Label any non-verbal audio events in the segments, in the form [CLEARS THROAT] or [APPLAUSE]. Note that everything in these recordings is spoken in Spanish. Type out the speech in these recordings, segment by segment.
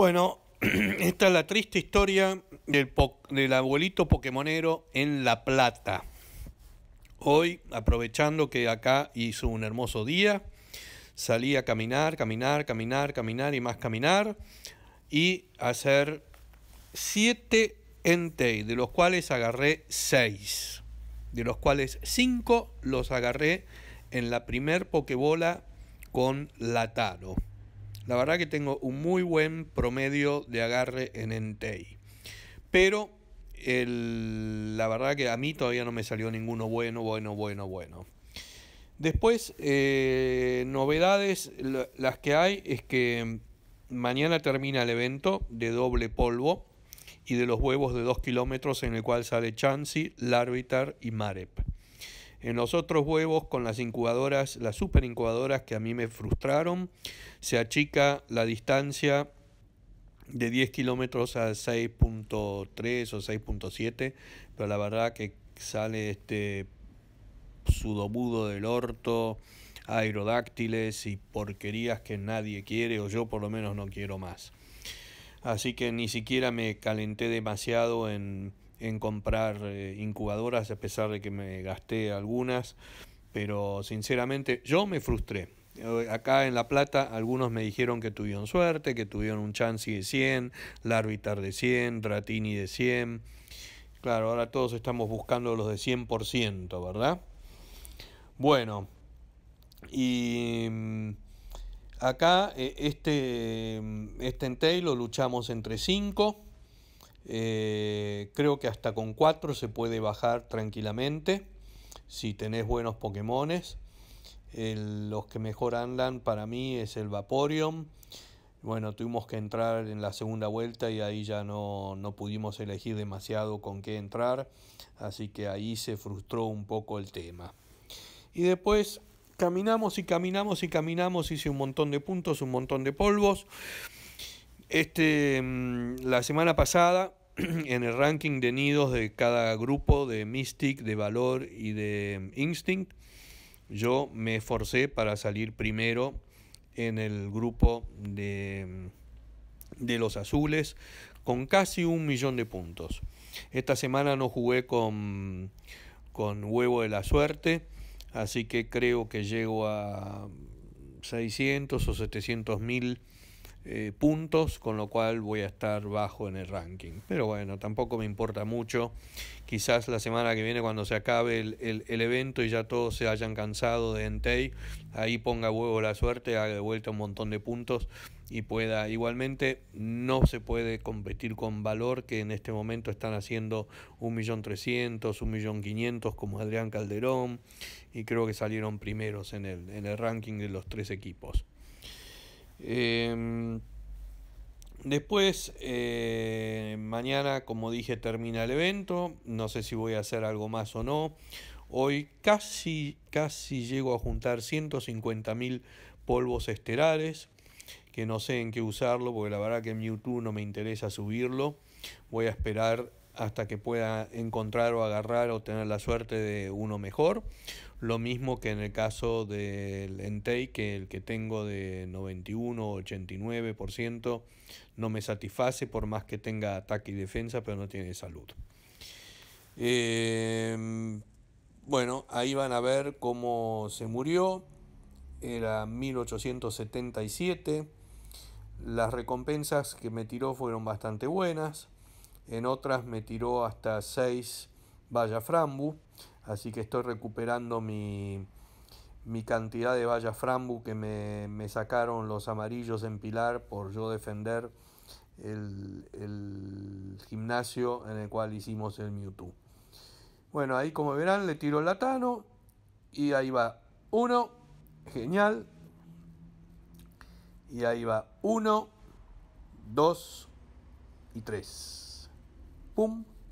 Bueno, [CLEARS THROAT] esta es la triste historia del, abuelito Pokémonero en La Plata. Hoy, aprovechando que acá hizo un hermoso día, salí a caminar, caminar, caminar, caminar y más caminar y hacer siete Entei, de los cuales agarré seis, de los cuales cinco los agarré en la primer pokebola con Lataro. La verdad que tengo un muy buen promedio de agarre en Entei. Pero la verdad que a mí todavía no me salió ninguno bueno, bueno, bueno, bueno. Después, eh, novedades, las que hay es que mañana termina el evento de doble polvo y de los huevos de 2 kilómetros en el cual sale Chansey, Larvitar y Marep. En los otros huevos con las incubadoras, las super incubadoras que a mí me frustraron, se achica la distancia de 10 kilómetros a 6.3 o 6.7, pero la verdad que sale este sudobudo del orto, aerodáctiles y porquerías que nadie quiere o yo por lo menos no quiero más. Así que ni siquiera me calenté demasiado en en comprar eh, incubadoras, a pesar de que me gasté algunas, pero sinceramente yo me frustré. Eh, acá en La Plata algunos me dijeron que tuvieron suerte, que tuvieron un Chansi de 100, Larvitar de 100, Ratini de 100. Claro, ahora todos estamos buscando los de 100%, ¿verdad? Bueno, y mm, acá eh, este, mm, este entail lo luchamos entre 5 eh, creo que hasta con 4 se puede bajar tranquilamente si tenés buenos Pokémones. los que mejor andan para mí es el Vaporeon. Bueno, tuvimos que entrar en la segunda vuelta y ahí ya no, no pudimos elegir demasiado con qué entrar. Así que ahí se frustró un poco el tema. Y después caminamos y caminamos y caminamos. Hice un montón de puntos, un montón de polvos. Este, mm, la semana pasada, [CLEARS THROAT] en el ranking de nidos de cada grupo de Mystic, de Valor y de mm, Instinct, yo me esforcé para salir primero en el grupo de, mm, de los azules con casi un millón de puntos. Esta semana no jugué con, con huevo de la suerte, así que creo que llego a 600 o 700 mil eh, puntos, con lo cual voy a estar bajo en el ranking. Pero bueno, tampoco me importa mucho. Quizás la semana que viene, cuando se acabe el, el, evento y ya todos se hayan cansado de Entei, ahí ponga huevo la suerte, haga de vuelta un montón de puntos y pueda. Igualmente, no se puede competir con valor que en este momento están haciendo 1.300.000, 1.500.000 como Adrián Calderón, y creo que salieron primeros en el, en el ranking de los tres equipos. Em, después, eh, mañana, como dije, termina el evento. No sé si voy a hacer algo más o no. Hoy casi, casi llego a juntar 150.000 polvos estelares, que no sé en qué usarlo, porque la verdad que en Mewtwo no me interesa subirlo. Voy a esperar hasta que pueda encontrar o agarrar o tener la suerte de uno mejor. Lo mismo que en el caso del Entei, que el que tengo de 91 89% no me satisface por más que tenga ataque y defensa, pero no tiene salud. Em, bueno, ahí van a ver cómo se murió. Era 1877. Las recompensas que me tiró fueron bastante buenas en otras me tiró hasta 6 Valla frambu, así que estoy recuperando mi, cantidad de Valla frambu que me, sacaron los amarillos en Pilar por yo defender el, el gimnasio en el cual hicimos el Mewtwo. Bueno, ahí como verán le tiró el latano y ahí va uno, genial. Y ahí va uno, dos y tres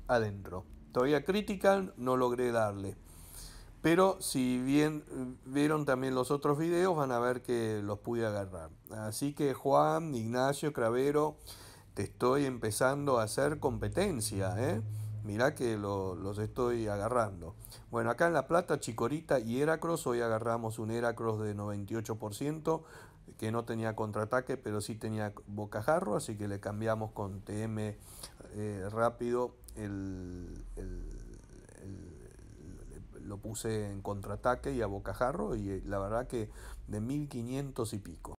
adentro. Todavía crítica no logré darle. Pero si bien eh, vieron también los otros videos, van a ver que los pude agarrar. Así que Juan, Ignacio, Cravero, te estoy empezando a hacer competencia, ¿eh? Mirá que los estoy agarrando. Bueno, acá en La Plata, Chicorita y Heracross. Hoy agarramos un Heracross de 98%, que no tenía contraataque, pero sí tenía bocajarro. Así que le cambiamos con TM eh, rápido. El, el, lo puse en contraataque y a bocajarro. Y eh, la verdad que de 1500 y pico.